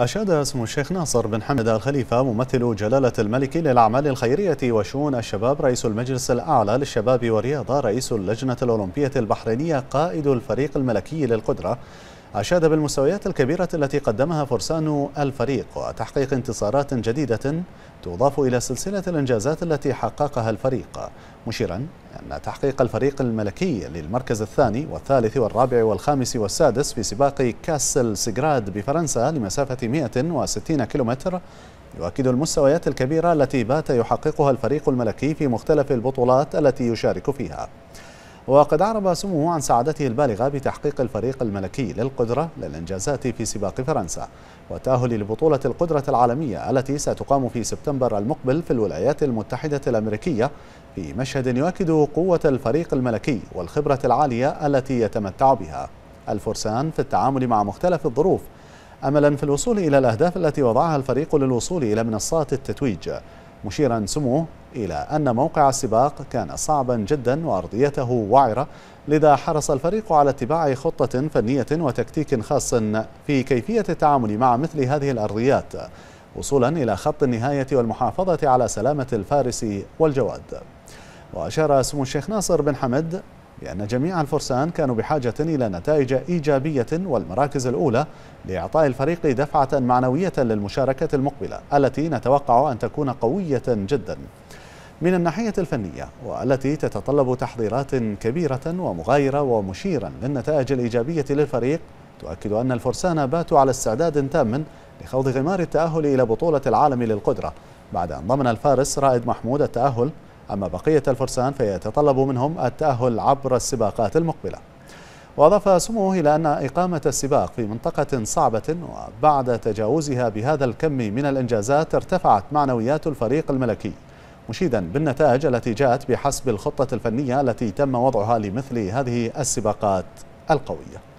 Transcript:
أشاد اسم الشيخ ناصر بن حمد الخليفة ممثل جلالة الملك للأعمال الخيرية وشؤون الشباب رئيس المجلس الأعلى للشباب والرياضة رئيس اللجنة الأولمبية البحرينية قائد الفريق الملكي للقدرة أشاد بالمستويات الكبيرة التي قدمها فرسان الفريق وتحقيق انتصارات جديدة تضاف إلى سلسلة الإنجازات التي حققها الفريق مشيرا أن تحقيق الفريق الملكي للمركز الثاني والثالث والرابع والخامس والسادس في سباق كاسل سيغراد بفرنسا لمسافة 160 كيلومتر يؤكد المستويات الكبيرة التي بات يحققها الفريق الملكي في مختلف البطولات التي يشارك فيها وقد أعرب سموه عن سعادته البالغة بتحقيق الفريق الملكي للقدرة للإنجازات في سباق فرنسا والتأهل لبطولة القدرة العالمية التي ستقام في سبتمبر المقبل في الولايات المتحدة الأمريكية في مشهد يؤكد قوة الفريق الملكي والخبرة العالية التي يتمتع بها الفرسان في التعامل مع مختلف الظروف املا في الوصول الى الاهداف التي وضعها الفريق للوصول الى منصات التتويج مشيرا سموه إلى أن موقع السباق كان صعبا جدا وأرضيته وعرة لذا حرص الفريق على اتباع خطة فنية وتكتيك خاص في كيفية التعامل مع مثل هذه الأرضيات وصولا إلى خط النهاية والمحافظة على سلامة الفارس والجواد وأشار سمو الشيخ ناصر بن حمد لأن جميع الفرسان كانوا بحاجة إلى نتائج إيجابية والمراكز الأولى لإعطاء الفريق دفعة معنوية للمشاركة المقبلة التي نتوقع أن تكون قوية جدا من الناحية الفنية والتي تتطلب تحضيرات كبيرة ومغايرة ومشيرا للنتائج الإيجابية للفريق تؤكد أن الفرسان باتوا على استعداد تام لخوض غمار التأهل إلى بطولة العالم للقدرة بعد أن ضمن الفارس رائد محمود التأهل أما بقية الفرسان فيتطلب منهم التأهل عبر السباقات المقبلة وأضاف سموه إلى أن إقامة السباق في منطقة صعبة وبعد تجاوزها بهذا الكم من الإنجازات ارتفعت معنويات الفريق الملكي مشيدا بالنتائج التي جاءت بحسب الخطة الفنية التي تم وضعها لمثل هذه السباقات القوية